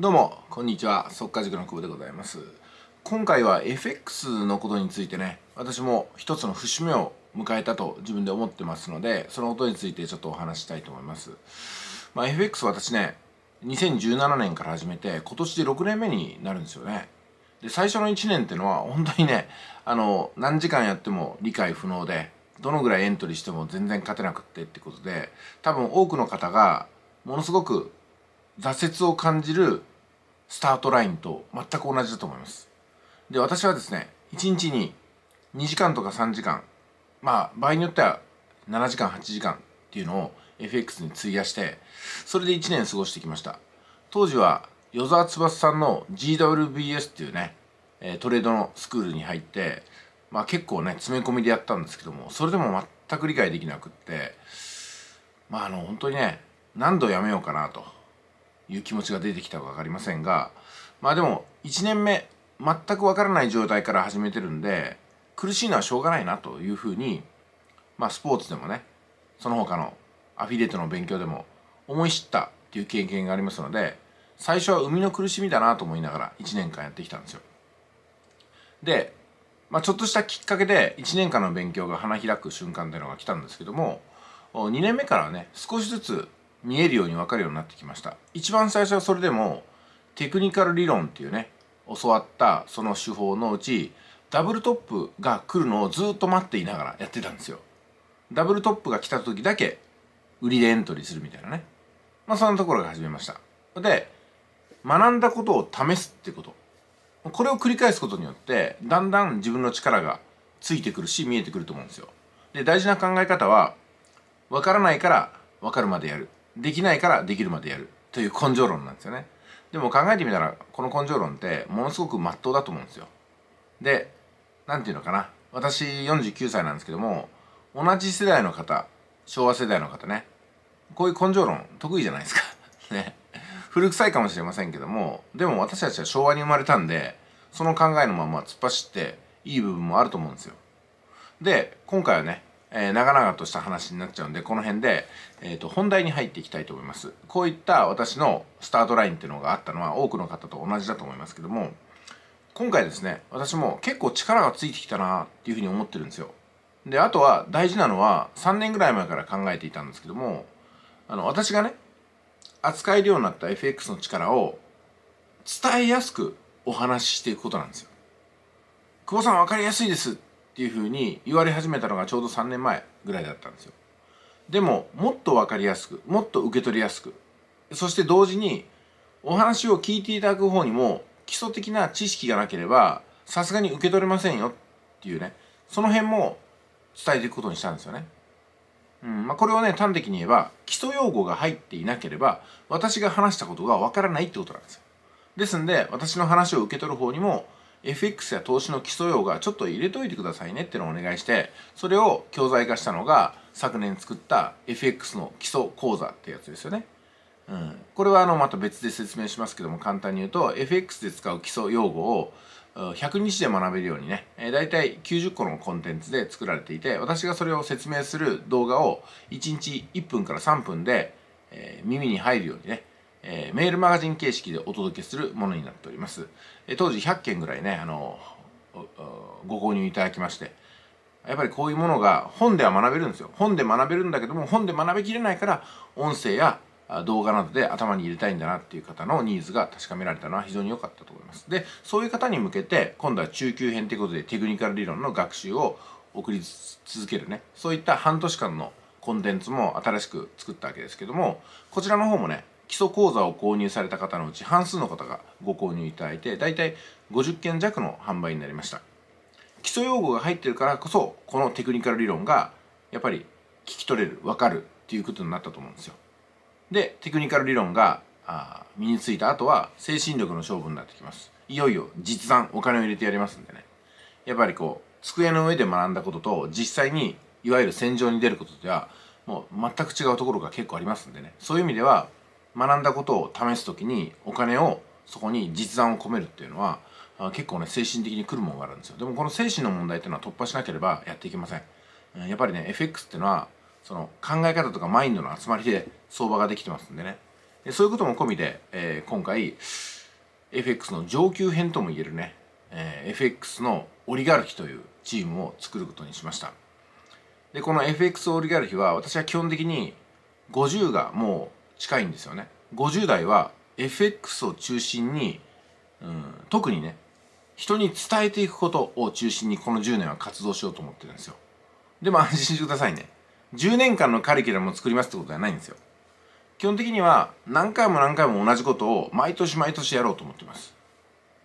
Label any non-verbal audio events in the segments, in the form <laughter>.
どうもこんにちは速稼塾の久保でございます今回は FX のことについてね私も一つの節目を迎えたと自分で思ってますのでそのことについてちょっとお話したいと思いますまあ、FX 私ね2017年から始めて今年で6年目になるんですよねで最初の1年っていうのは本当にねあの何時間やっても理解不能でどのぐらいエントリーしても全然勝てなくってってことで多分多くの方がものすごく挫折を感じるスタートラインと全く同じだと思います。で、私はですね、1日に2時間とか3時間、まあ、場合によっては7時間、8時間っていうのを FX に費やして、それで1年過ごしてきました。当時は、与沢翼さんの GWBS っていうね、トレードのスクールに入って、まあ結構ね、詰め込みでやったんですけども、それでも全く理解できなくって、まああの、本当にね、何度やめようかなと。いう気持ちが出てきたか分かりませんがまあでも1年目全く分からない状態から始めてるんで苦しいのはしょうがないなというふうにまあスポーツでもねその他のアフィリエイトの勉強でも思い知ったっていう経験がありますので最初は生みの苦しみだなと思いながら1年間やってきたんですよ。で、まあ、ちょっとしたきっかけで1年間の勉強が花開く瞬間っていうのが来たんですけども2年目からはね少しずつ見えるように分かるようになってきました一番最初はそれでもテクニカル理論っていうね教わったその手法のうちダブルトップが来るのをずっと待っていながらやってたんですよダブルトップが来た時だけ売りでエントリーするみたいなねまあそんなところが始めましたで学んだことを試すってことこれを繰り返すことによってだんだん自分の力がついてくるし見えてくると思うんですよで大事な考え方は分からないから分かるまでやるできないからできるまでやるという根性論なんですよねでも考えてみたらこの根性論ってものすごく真っ当だと思うんですよで何て言うのかな私49歳なんですけども同じ世代の方昭和世代の方ねこういう根性論得意じゃないですか <laughs> ね古臭いかもしれませんけどもでも私たちは昭和に生まれたんでその考えのまま突っ走っていい部分もあると思うんですよで今回はねえー、長々とした話になっちゃうんでこの辺で、えーと、と本題に入っていきたいと思いますこういった私のスタートラインっていうのがあったのは多くの方と同じだと思いますけども今回ですね私も結構力がついてきたなっていうふうに思ってるんですよであとは大事なのは3年ぐらい前から考えていたんですけどもあの私がね扱えるようになった FX の力を伝えやすくお話ししていくことなんですよ久保さん分かりやすいですっていうふうに言われ始めたのがちょうど3年前ぐらいだったんですよでももっと分かりやすくもっと受け取りやすくそして同時にお話を聞いていただく方にも基礎的な知識がなければさすがに受け取れませんよっていうねその辺も伝えていくことにしたんですよね。うんまあ、これをね端的に言えば基礎用語が入っていなければ私が話したことがわからないってことなんですよ。ですんで私の話を受け取る方にも FX や投資の基礎用がちょっと入れといてくださいねってのをお願いしてそれを教材化したのが昨年作った FX の基礎講座ってやつですよね。うん、これはあのまた別で説明しますけども簡単に言うと FX で使う基礎用語を100日で学べるようにね、だい大体90個のコンテンツで作られていて私がそれを説明する動画を1日1分から3分で、えー、耳に入るようにねえー、メールマガジン形式でお届けするものになっております、えー、当時100件ぐらいねあのご購入いただきましてやっぱりこういうものが本では学べるんですよ本で学べるんだけども本で学べきれないから音声や動画などで頭に入れたいんだなっていう方のニーズが確かめられたのは非常に良かったと思いますでそういう方に向けて今度は中級編ということでテクニカル理論の学習を送り続けるねそういった半年間のコンテンツも新しく作ったわけですけどもこちらの方もね基礎講座を購入された方のうち半数の方がご購入いただいて大体50件弱の販売になりました基礎用語が入ってるからこそこのテクニカル理論がやっぱり聞き取れる分かるっていうことになったと思うんですよでテクニカル理論があ身についた後は精神力の勝負になってきますいよいよ実弾お金を入れてやりますんでねやっぱりこう机の上で学んだことと実際にいわゆる戦場に出ることではもう全く違うところが結構ありますんでねそういう意味では学んだことを試す時にお金をそこに実弾を込めるっていうのは結構ね精神的にくるものがあるんですよでもこの精神の問題っていうのは突破しなければやっていけませんやっぱりね FX っていうのはその考え方とかマインドの集まりで相場ができてますんでねでそういうことも込みで、えー、今回 FX の上級編ともいえるね、えー、FX のオリガルヒというチームを作ることにしましたでこの FX オリガルヒは私は基本的に50がもう近いんですよね50代は FX を中心に、うん、特にね人に伝えていくことを中心にこの10年は活動しようと思ってるんですよでも安心してくださいね10年間のカリキュラムを作りますってことではないんですよ基本的には何回も何回も同じことを毎年毎年やろうと思ってます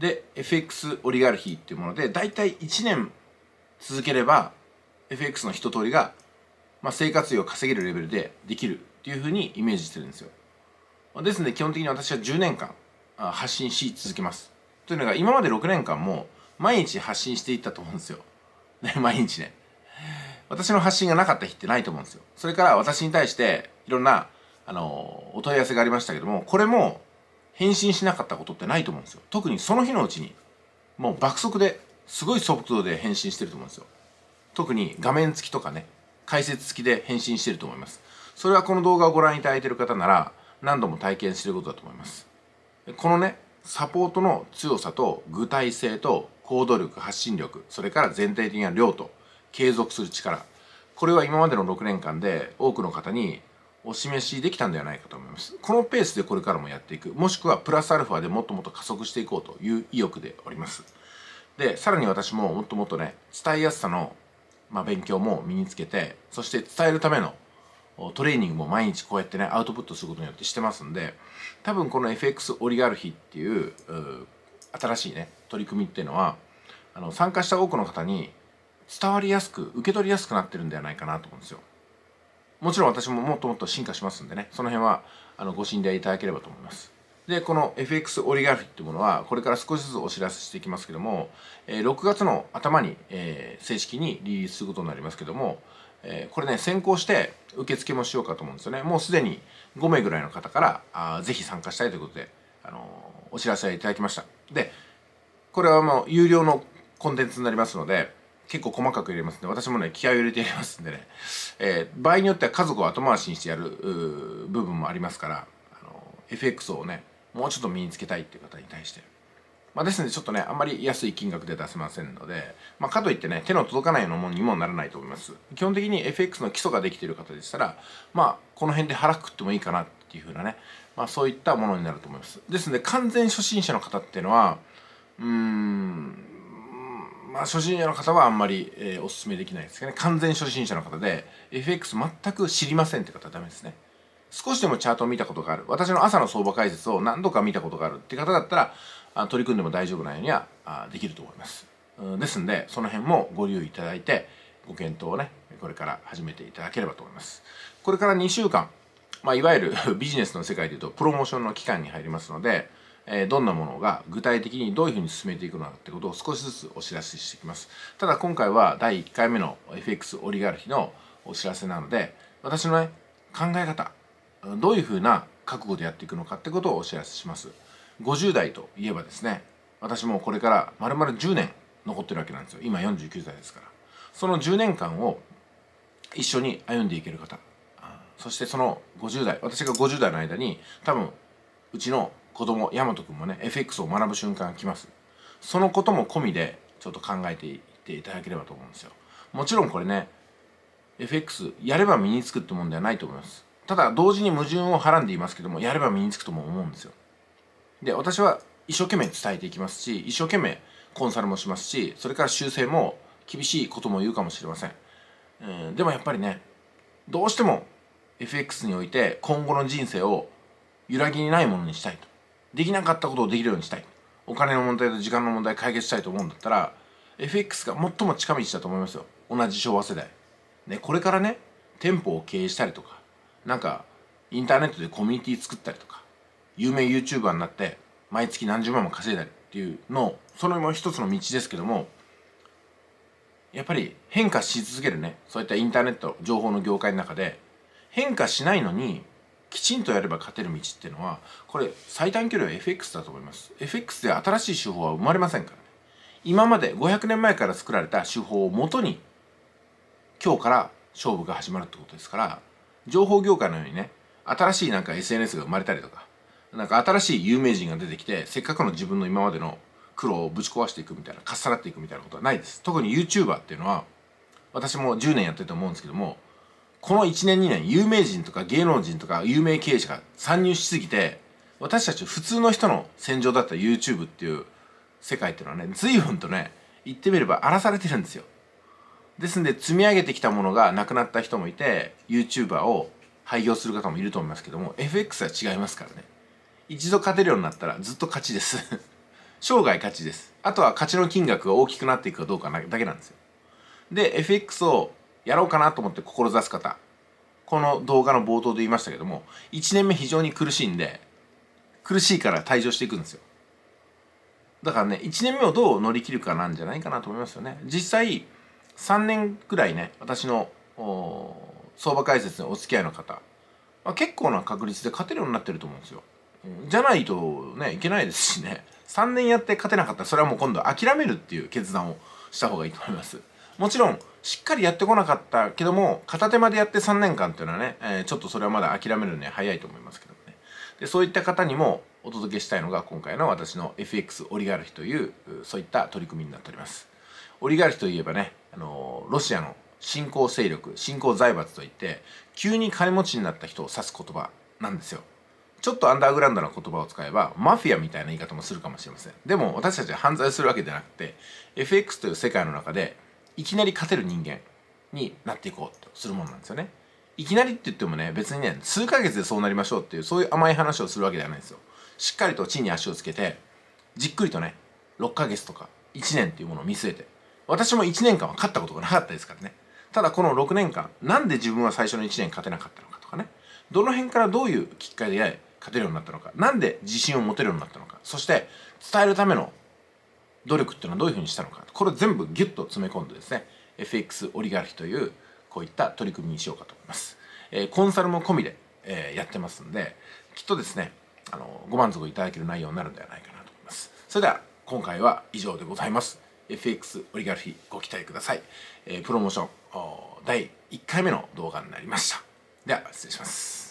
で FX オリガルヒっていうもので大体1年続ければ FX の一通りが、まあ、生活費を稼げるレベルでできるっていうふうにイメージしてるんですよですので基本的に私は10年間発信し続けますというのが今まで6年間も毎日発信していったと思うんですよね <laughs> 毎日ね私の発信がなかった日ってないと思うんですよそれから私に対していろんなあのお問い合わせがありましたけどもこれも返信しなかったことってないと思うんですよ特にその日のうちにもう爆速ですごい速度で返信してると思うんですよ特に画面付きとかね解説付きで返信してると思いますそれはこの動画をご覧いただいている方なら何度も体験することだと思いますこのねサポートの強さと具体性と行動力発信力それから全体的な量と継続する力これは今までの6年間で多くの方にお示しできたんではないかと思いますこのペースでこれからもやっていくもしくはプラスアルファでもっともっと加速していこうという意欲でおりますでさらに私ももっともっとね伝えやすさの、まあ、勉強も身につけてそして伝えるためのトレーニングも毎日こうやってねアウトプットすることによってしてますんで多分この FX オリガルヒっていう新しいね取り組みっていうのはあの参加した多くの方に伝わりやすく受け取りやすくなってるんではないかなと思うんですよ。もちろん私ももっともっと進化しますんでねその辺はあのご信頼いただければと思います。でこの FX オリガルヒっていうものはこれから少しずつお知らせしていきますけども、えー、6月の頭に、えー、正式にリリースすることになりますけどもえこれね先行して受付もしようかと思うんですよねもうすでに5名ぐらいの方からあぜひ参加したいということで、あのお知らせいただきましたでこれはもう有料のコンテンツになりますので結構細かく入れますんで私もね気合を入れてやりますんでね、えー、場合によっては家族を後回しにしてやる部分もありますからあの FX をねもうちょっと身につけたいっていう方に対してまあ、ですのでちょっとね、あんまり安い金額で出せませんので、まあ、かといってね、手の届かないようなものにもならないと思います。基本的に FX の基礎ができている方でしたら、まあ、この辺で腹くくってもいいかなっていう風なね、まあ、そういったものになると思います。ですので、完全初心者の方っていうのは、うーん、まあ、初心者の方はあんまり、えー、お勧めできないですけどね、完全初心者の方で、FX 全く知りませんって方はダメですね。少しでもチャートを見たことがある私の朝の相場解説を何度か見たことがあるって方だったらあ取り組んでも大丈夫なようにはあできると思いますですんでその辺もご留意いただいてご検討をねこれから始めていただければと思いますこれから2週間、まあ、いわゆる <laughs> ビジネスの世界でいうとプロモーションの期間に入りますので、えー、どんなものが具体的にどういうふうに進めていくのかってことを少しずつお知らせしていきますただ今回は第1回目の FX オリガルヒのお知らせなので私のね考え方どういうふうな覚悟でやっていくのかってことをお知らせします50代といえばですね私もこれからまるまる10年残ってるわけなんですよ今49歳ですからその10年間を一緒に歩んでいける方そしてその50代私が50代の間に多分うちの子供大和くんもね FX を学ぶ瞬間が来ますそのことも込みでちょっと考えていっていただければと思うんですよもちろんこれね FX やれば身につくってもんではないと思いますただ同時に矛盾をはらんでいますけどもやれば身につくとも思うんですよで私は一生懸命伝えていきますし一生懸命コンサルもしますしそれから修正も厳しいことも言うかもしれません、うん、でもやっぱりねどうしても FX において今後の人生を揺らぎにないものにしたいとできなかったことをできるようにしたいお金の問題と時間の問題解決したいと思うんだったら FX が最も近道だと思いますよ同じ昭和世代、ね、これからね店舗を経営したりとかなんかインターネットでコミュニティ作ったりとか有名 YouTuber になって毎月何十万も稼いだりっていうのそれも一つの道ですけどもやっぱり変化し続けるねそういったインターネット情報の業界の中で変化しないのにきちんとやれば勝てる道っていうのはこれ最短距離は FX だと思います FX で新しい手法は生まれませんからね今まで500年前から作られた手法をもとに今日から勝負が始まるってことですから情報業界のようにね新しいなんか SNS が生まれたりとかなんか新しい有名人が出てきてせっかくの自分の今までの苦労をぶち壊していくみたいなかっさらっていくみたいなことはないです特に YouTuber っていうのは私も10年やってると思うんですけどもこの1年2年有名人とか芸能人とか有名経営者が参入しすぎて私たち普通の人の戦場だった YouTube っていう世界っていうのはね随分とね言ってみれば荒らされてるんですよですんで積み上げてきたものがなくなった人もいて YouTuber を廃業する方もいると思いますけども FX は違いますからね一度勝てるようになったらずっと勝ちです <laughs> 生涯勝ちですあとは勝ちの金額が大きくなっていくかどうかだけなんですよで FX をやろうかなと思って志す方この動画の冒頭で言いましたけども1年目非常に苦しいんで苦しいから退場していくんですよだからね1年目をどう乗り切るかなんじゃないかなと思いますよね実際3年くらいね私の相場解説のお付き合いの方、まあ、結構な確率で勝てるようになってると思うんですよ。じゃないとねいけないですしね3年やって勝てなかったらそれはもう今度諦めるっていう決断をした方がいいと思います。もちろんしっかりやってこなかったけども片手間でやって3年間っていうのはね、えー、ちょっとそれはまだ諦めるには早いと思いますけどもねでそういった方にもお届けしたいのが今回の私の FX オリガルヒというそういった取り組みになっております。オリガルヒといえばねあのロシアの新興勢力新興財閥といって急に金持ちになった人を指す言葉なんですよちょっとアンダーグラウンドな言葉を使えばマフィアみたいな言い方もするかもしれませんでも私たちは犯罪するわけじゃなくて FX という世界の中でいきなり勝てる人間になっていこうとするものなんですよねいきなりって言ってもね別にね数ヶ月でそうなりましょうっていうそういう甘い話をするわけではないんですよしっかりと地に足をつけてじっくりとね6ヶ月とか1年っていうものを見据えて私も1年間は勝ったことがなかったですからねただこの6年間なんで自分は最初の1年勝てなかったのかとかねどの辺からどういうきっかけで勝てるようになったのかなんで自信を持てるようになったのかそして伝えるための努力っていうのはどういうふうにしたのかこれ全部ギュッと詰め込んでですね FX オリガルヒというこういった取り組みにしようかと思います、えー、コンサルも込みで、えー、やってますんできっとですねあのご満足いただける内容になるんではないかなと思いますそれでは今回は以上でございます FX オリガルヒご期待ください、えー、プロモーション第1回目の動画になりましたでは失礼します